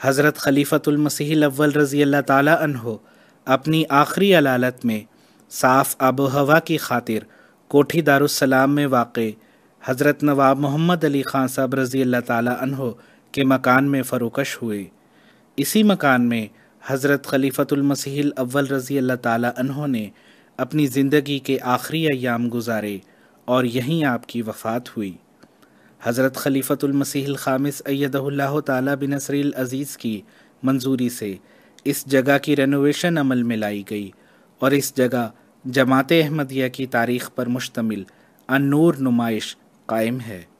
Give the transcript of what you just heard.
حضرت خلیفۃ المسیح الاول رضی اللہ تعالیٰ عنہ اپنی آخری علالت میں صاف آب و ہوا کی خاطر کوٹھی دارالسلام میں واقع حضرت نواب محمد علی خان صاحب رضی اللہ تعالیٰ عنہ کے مکان میں فروکش ہوئے اسی مکان میں حضرت خلیفۃ المسیح الاول رضی اللہ تعالیٰ عنہ نے اپنی زندگی کے آخری ایام گزارے اور یہیں آپ کی وفات ہوئی حضرت خلیفۃ المسیح الخامس ایدہ اللہ تعالیٰ بنصر العزیز کی منظوری سے اس جگہ کی رینوویشن عمل میں لائی گئی اور اس جگہ جماعت احمدیہ کی تاریخ پر مشتمل انور نمائش قائم ہے